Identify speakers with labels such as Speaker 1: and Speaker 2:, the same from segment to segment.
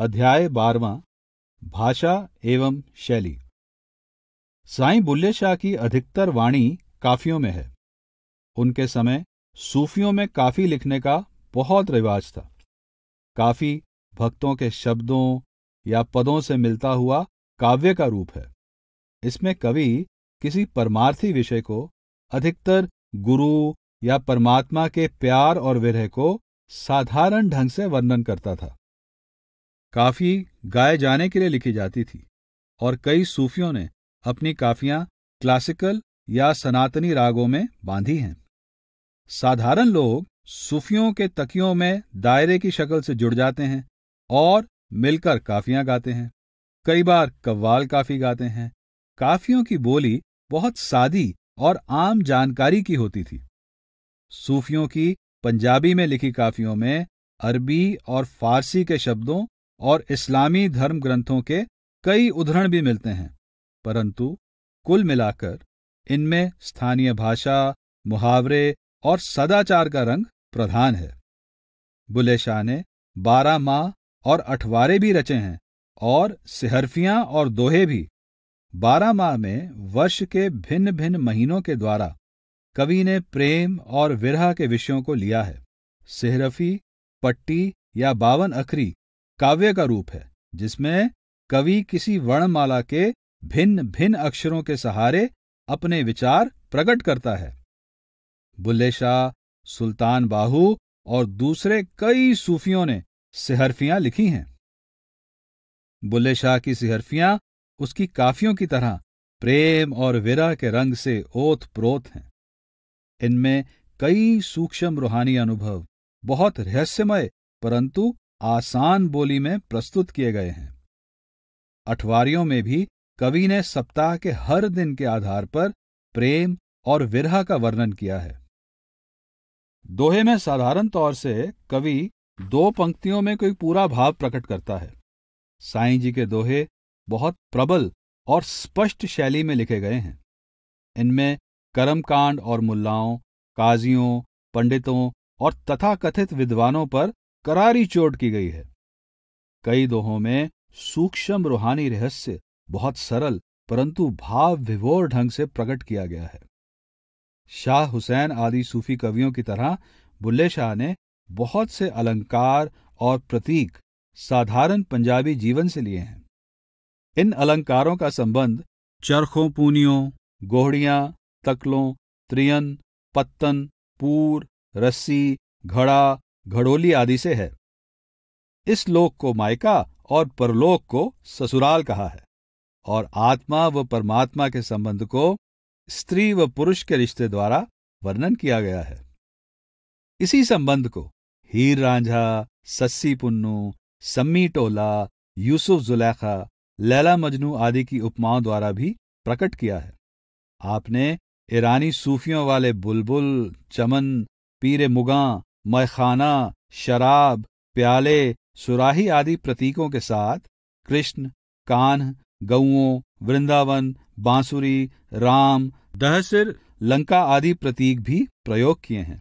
Speaker 1: अध्याय बारवा भाषा एवं शैली साईं बुल्ले शाह की अधिकतर वाणी काफियों में है उनके समय सूफियों में काफी लिखने का बहुत रिवाज था काफी भक्तों के शब्दों या पदों से मिलता हुआ काव्य का रूप है इसमें कवि किसी परमार्थी विषय को अधिकतर गुरु या परमात्मा के प्यार और विरह को साधारण ढंग से वर्णन करता था काफी गाए जाने के लिए लिखी जाती थी और कई सूफियों ने अपनी काफियां क्लासिकल या सनातनी रागों में बांधी हैं साधारण लोग सूफियों के तकियों में दायरे की शक्ल से जुड़ जाते हैं और मिलकर काफियां गाते हैं कई बार कव्वाल काफी गाते हैं काफियों की बोली बहुत सादी और आम जानकारी की होती थी सूफियों की पंजाबी में लिखी काफियों में अरबी और फारसी के शब्दों और इस्लामी धर्म ग्रंथों के कई उदाहरण भी मिलते हैं परंतु कुल मिलाकर इनमें स्थानीय भाषा मुहावरे और सदाचार का रंग प्रधान है बुले शाह ने बारह माह और अठवारे भी रचे हैं और सिहरफियां और दोहे भी बारह माह में वर्ष के भिन्न भिन्न महीनों के द्वारा कवि ने प्रेम और विरह के विषयों को लिया है सिहरफी पट्टी या बावन अखरी काव्य का रूप है जिसमें कवि किसी वर्णमाला के भिन्न भिन्न अक्षरों के सहारे अपने विचार प्रकट करता है बुल्ले शाह सुल्तान बाहू और दूसरे कई सूफियों ने सिहरफियां लिखी हैं बुल्ले शाह की सिहरफियां उसकी काफियों की तरह प्रेम और विरह के रंग से ओत प्रोत हैं इनमें कई सूक्ष्म रूहानी अनुभव बहुत रहस्यमय परंतु आसान बोली में प्रस्तुत किए गए हैं अठवारियों में भी कवि ने सप्ताह के हर दिन के आधार पर प्रेम और विरह का वर्णन किया है दोहे में साधारण तौर से कवि दो पंक्तियों में कोई पूरा भाव प्रकट करता है साईं जी के दोहे बहुत प्रबल और स्पष्ट शैली में लिखे गए हैं इनमें कर्मकांड और मुल्लाओं काजियों पंडितों और तथाकथित विद्वानों पर करारी चोट की गई है कई दोहों में सूक्ष्म रूहानी रहस्य बहुत सरल परंतु भाव विभोर ढंग से प्रकट किया गया है शाह हुसैन आदि सूफी कवियों की तरह बुल्ले शाह ने बहुत से अलंकार और प्रतीक साधारण पंजाबी जीवन से लिए हैं इन अलंकारों का संबंध चरखों पूनियों गोहड़ियां तकलों त्रियन पत्तन पूर रस्सी घड़ा घड़ोली आदि से है इस लोक को मायका और परलोक को ससुराल कहा है और आत्मा व परमात्मा के संबंध को स्त्री व पुरुष के रिश्ते द्वारा वर्णन किया गया है इसी संबंध को हीर रांझा सस्सी पुन्नू सम्मी टोला यूसुफ जुलैखा लैला मजनू आदि की उपमाओं द्वारा भी प्रकट किया है आपने ईरानी सूफियों वाले बुलबुल चमन पीरे मुगा मैखाना शराब प्याले सुराही आदि प्रतीकों के साथ कृष्ण कान्ह गऊओं वृंदावन बांसुरी राम दहसिर लंका आदि प्रतीक भी प्रयोग किए हैं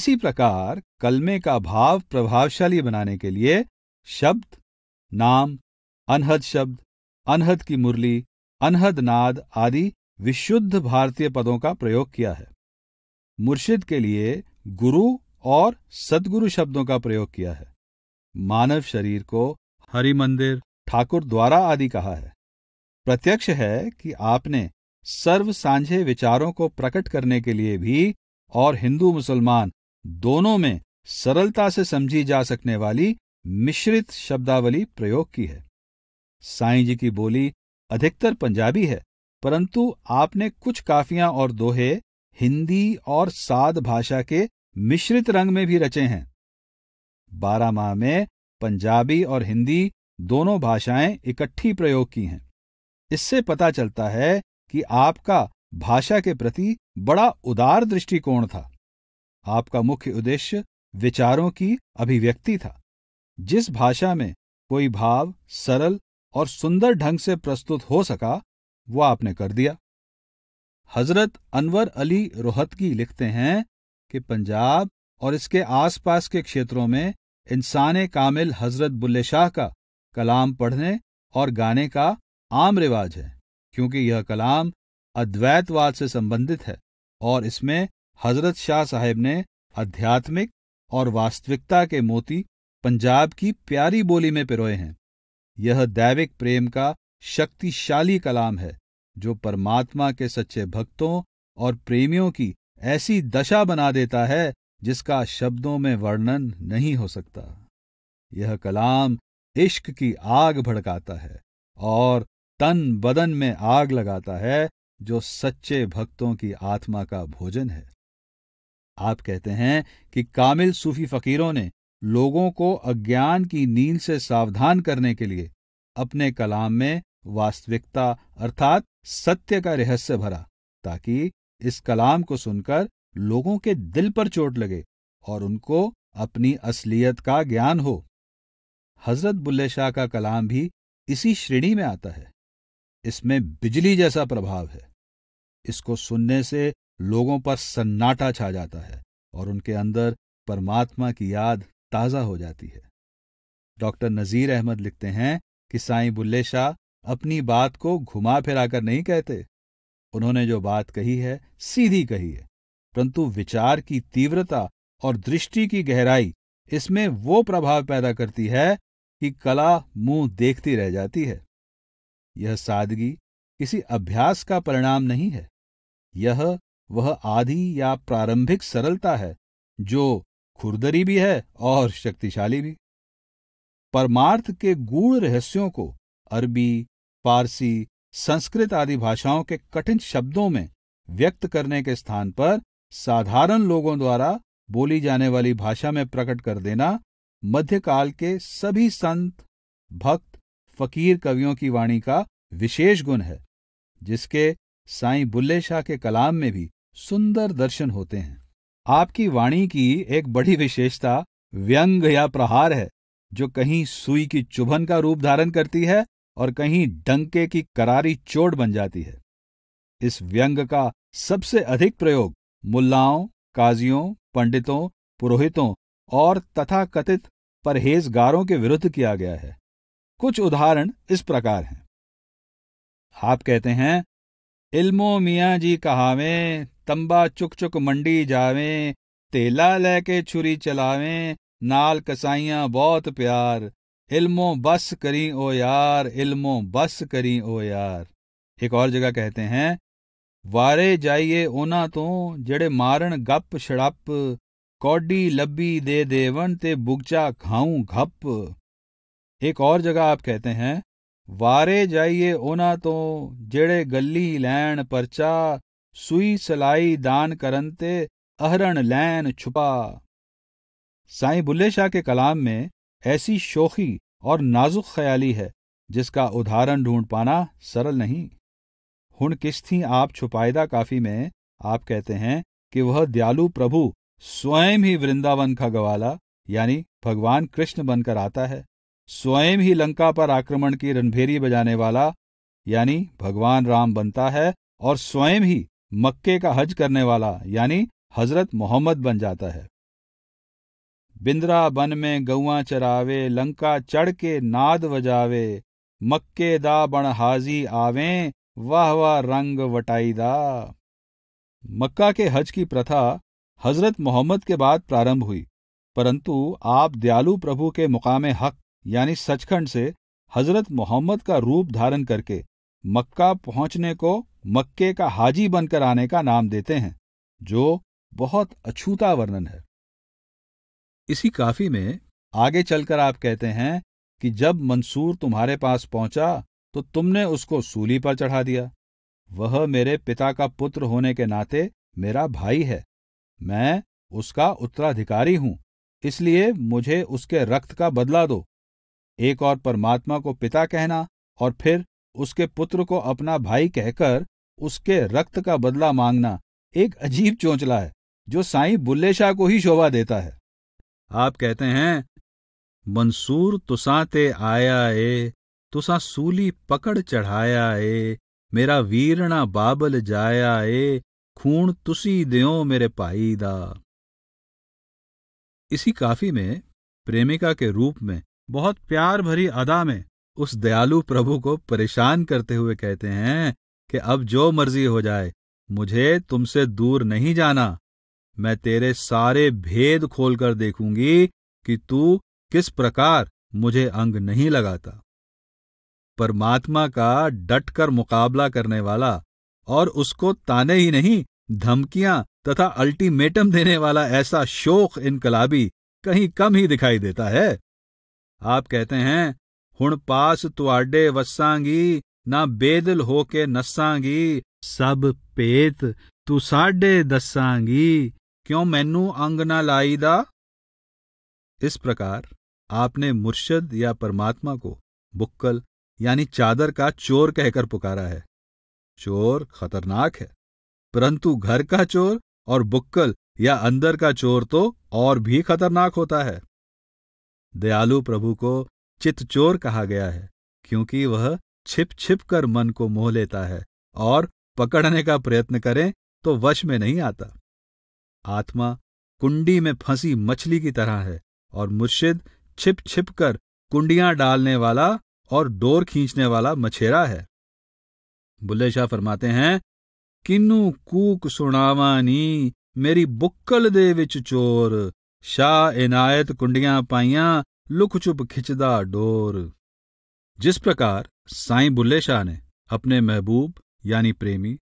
Speaker 1: इसी प्रकार कलमे का भाव प्रभावशाली बनाने के लिए शब्द नाम अनहद शब्द अनहद की मुरली अनहद नाद आदि विशुद्ध भारतीय पदों का प्रयोग किया है मुर्शिद के लिए गुरु और सदगुरु शब्दों का प्रयोग किया है मानव शरीर को हरि मंदिर ठाकुर द्वारा आदि कहा है प्रत्यक्ष है कि आपने सर्व सांझे विचारों को प्रकट करने के लिए भी और हिंदू मुसलमान दोनों में सरलता से समझी जा सकने वाली मिश्रित शब्दावली प्रयोग की है साईं जी की बोली अधिकतर पंजाबी है परंतु आपने कुछ काफियां और दोहे हिंदी और साध भाषा के मिश्रित रंग में भी रचे हैं बारह माह में पंजाबी और हिंदी दोनों भाषाएं इकट्ठी प्रयोग की हैं इससे पता चलता है कि आपका भाषा के प्रति बड़ा उदार दृष्टिकोण था आपका मुख्य उद्देश्य विचारों की अभिव्यक्ति था जिस भाषा में कोई भाव सरल और सुंदर ढंग से प्रस्तुत हो सका वो आपने कर दिया हजरत अनवर अली रोहतगी लिखते हैं कि पंजाब और इसके आसपास के क्षेत्रों में इंसान कामिल हजरत बुल्ले शाह का कलाम पढ़ने और गाने का आम रिवाज है क्योंकि यह कलाम अद्वैतवाद से संबंधित है और इसमें हजरत शाह साहेब ने आध्यात्मिक और वास्तविकता के मोती पंजाब की प्यारी बोली में पिरोए हैं यह दैविक प्रेम का शक्तिशाली कलाम है जो परमात्मा के सच्चे भक्तों और प्रेमियों की ऐसी दशा बना देता है जिसका शब्दों में वर्णन नहीं हो सकता यह कलाम इश्क की आग भड़काता है और तन बदन में आग लगाता है जो सच्चे भक्तों की आत्मा का भोजन है आप कहते हैं कि कामिल सूफी फकीरों ने लोगों को अज्ञान की नींद से सावधान करने के लिए अपने कलाम में वास्तविकता अर्थात सत्य का रहस्य भरा ताकि इस कलाम को सुनकर लोगों के दिल पर चोट लगे और उनको अपनी असलियत का ज्ञान हो हजरत बुल्ले शाह का कलाम भी इसी श्रेणी में आता है इसमें बिजली जैसा प्रभाव है इसको सुनने से लोगों पर सन्नाटा छा जाता है और उनके अंदर परमात्मा की याद ताज़ा हो जाती है डॉक्टर नज़ीर अहमद लिखते हैं कि साईं बुल्ले शाह अपनी बात को घुमा फिराकर नहीं कहते उन्होंने जो बात कही है सीधी कही है परंतु विचार की तीव्रता और दृष्टि की गहराई इसमें वो प्रभाव पैदा करती है कि कला मुंह देखती रह जाती है यह सादगी किसी अभ्यास का परिणाम नहीं है यह वह आदि या प्रारंभिक सरलता है जो खुरदरी भी है और शक्तिशाली भी परमार्थ के गूढ़ रहस्यों को अरबी फारसी संस्कृत आदि भाषाओं के कठिन शब्दों में व्यक्त करने के स्थान पर साधारण लोगों द्वारा बोली जाने वाली भाषा में प्रकट कर देना मध्यकाल के सभी संत भक्त फकीर कवियों की वाणी का विशेष गुण है जिसके साई बुल्ले शाह के कलाम में भी सुंदर दर्शन होते हैं आपकी वाणी की एक बड़ी विशेषता व्यंग या प्रहार है जो कहीं सुई की चुभन का रूप धारण करती है और कहीं डंके की करारी चोट बन जाती है इस व्यंग का सबसे अधिक प्रयोग मुल्लाओं काजियों पंडितों पुरोहितों और तथाकथित परहेजगारों के विरुद्ध किया गया है कुछ उदाहरण इस प्रकार हैं आप कहते हैं इल्मो मियाँ जी कहावे तंबा चुक चुक मंडी जावे तेला लेके छुरी चलावें नाल कसाइया बहुत प्यार इल्मो बस करी ओ यार इल्मो बस करी ओ यार एक और जगह कहते हैं वारे जाइए ओना तो जड़े मारण गप शड़प कौडी लबी दे देवन ते बुगचा खाऊं घप एक और जगह आप कहते हैं वारे जाइए ओना तो जड़े गली लैन परचा सुई सलाई दान करनते अहरण लैन छुपा साई बुल्ले शाह के कलाम में ऐसी शोखी और नाजुक ख्याली है जिसका उदाहरण ढूंढ पाना सरल नहीं हुन किस थी आप छुपायदा काफी में आप कहते हैं कि वह दयालु प्रभु स्वयं ही वृंदावन का गवाला यानी भगवान कृष्ण बनकर आता है स्वयं ही लंका पर आक्रमण की रणभेरी बजाने वाला यानी भगवान राम बनता है और स्वयं ही मक्के का हज करने वाला यानी हजरत मोहम्मद बन जाता है बिंद्रा बन में गौआ चरावे लंका चढ़ के नाद बजावे मक्के दा बण हाजी आवें वाह वाह रंग वटाई दा मक्का के हज की प्रथा हजरत मोहम्मद के बाद प्रारंभ हुई परंतु आप दयालु प्रभु के मुकाम हक यानी सचखंड से हजरत मोहम्मद का रूप धारण करके मक्का पहुंचने को मक्के का हाजी बनकर आने का नाम देते हैं जो बहुत अछूता वर्णन है इसी काफी में आगे चलकर आप कहते हैं कि जब मंसूर तुम्हारे पास पहुंचा तो तुमने उसको सूली पर चढ़ा दिया वह मेरे पिता का पुत्र होने के नाते मेरा भाई है मैं उसका उत्तराधिकारी हूं इसलिए मुझे उसके रक्त का बदला दो एक और परमात्मा को पिता कहना और फिर उसके पुत्र को अपना भाई कहकर उसके रक्त का बदला मांगना एक अजीब चोंचला है जो साईं बुल्ले शाह को ही शोभा देता है आप कहते हैं मंसूर तुसा ते आया ए तुसा सूली पकड़ चढ़ाया ए मेरा वीरणा बाबल जाया ए खून तुसी दियो मेरे भाई दा इसी काफी में प्रेमिका के रूप में बहुत प्यार भरी अदा में उस दयालु प्रभु को परेशान करते हुए कहते हैं कि अब जो मर्जी हो जाए मुझे तुमसे दूर नहीं जाना मैं तेरे सारे भेद खोलकर देखूंगी कि तू किस प्रकार मुझे अंग नहीं लगाता परमात्मा का डटकर मुकाबला करने वाला और उसको ताने ही नहीं धमकियां तथा अल्टीमेटम देने वाला ऐसा शोक इनकलाबी कहीं कम ही दिखाई देता है आप कहते हैं हुण पास तुआडे वसांगी ना बेदल होके नसांगी सब पेत तू साडे दसांगी क्यों मैनू अंग ना लाई दा इस प्रकार आपने मुर्शद या परमात्मा को बुक्कल यानी चादर का चोर कहकर पुकारा है चोर खतरनाक है परंतु घर का चोर और बुक्कल या अंदर का चोर तो और भी खतरनाक होता है दयालु प्रभु को चित चोर कहा गया है क्योंकि वह छिप छिप कर मन को मोह लेता है और पकड़ने का प्रयत्न करें तो वश में नहीं आता आत्मा कुंडी में फंसी मछली की तरह है और मुर्शिद छिप छिप कर कुंडियां डालने वाला और डोर खींचने वाला मछेरा है बुल्ले शाह फरमाते हैं किन्नू कूक सुनावानी मेरी बुक्कल दे विच चोर शाह इनायत कुंडियां पाइया लुक चुप खिंचदा डोर जिस प्रकार साईं बुल्ले शाह ने अपने महबूब यानी प्रेमी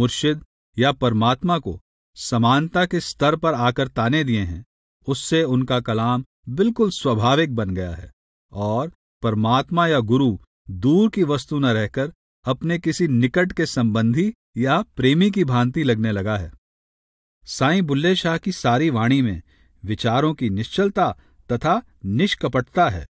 Speaker 1: मुर्शिद या परमात्मा को समानता के स्तर पर आकर ताने दिए हैं उससे उनका कलाम बिल्कुल स्वाभाविक बन गया है और परमात्मा या गुरु दूर की वस्तु न रहकर अपने किसी निकट के संबंधी या प्रेमी की भांति लगने लगा है साईं बुल्ले शाह की सारी वाणी में विचारों की निश्चलता तथा निष्कपटता है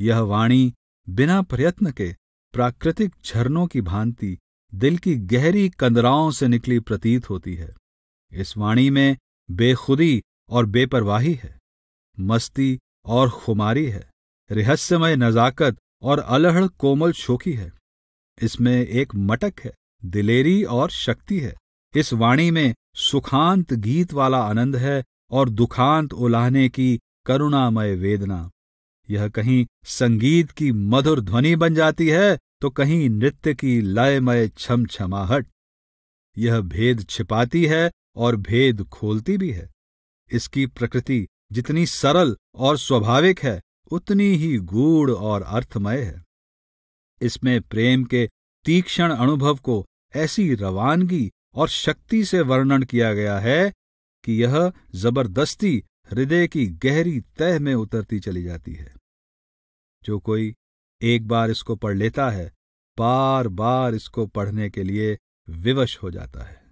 Speaker 1: यह वाणी बिना प्रयत्न के प्राकृतिक झरनों की भांति दिल की गहरी कंदराओं से निकली प्रतीत होती है इस वाणी में बेखुदी और बेपरवाही है मस्ती और खुमारी है रहस्यमय नजाकत और अलहड़ कोमल शोकी है इसमें एक मटक है दिलेरी और शक्ति है इस वाणी में सुखांत गीत वाला आनंद है और दुखांत उलाहने की करुणामय वेदना यह कहीं संगीत की मधुर ध्वनि बन जाती है तो कहीं नृत्य की लयमय छमछमाहट यह भेद छिपाती है और भेद खोलती भी है इसकी प्रकृति जितनी सरल और स्वाभाविक है उतनी ही गूढ़ और अर्थमय है इसमें प्रेम के तीक्ष्ण अनुभव को ऐसी रवानगी और शक्ति से वर्णन किया गया है कि यह जबरदस्ती हृदय की गहरी तह में उतरती चली जाती है जो कोई एक बार इसको पढ़ लेता है बार बार इसको पढ़ने के लिए विवश हो जाता है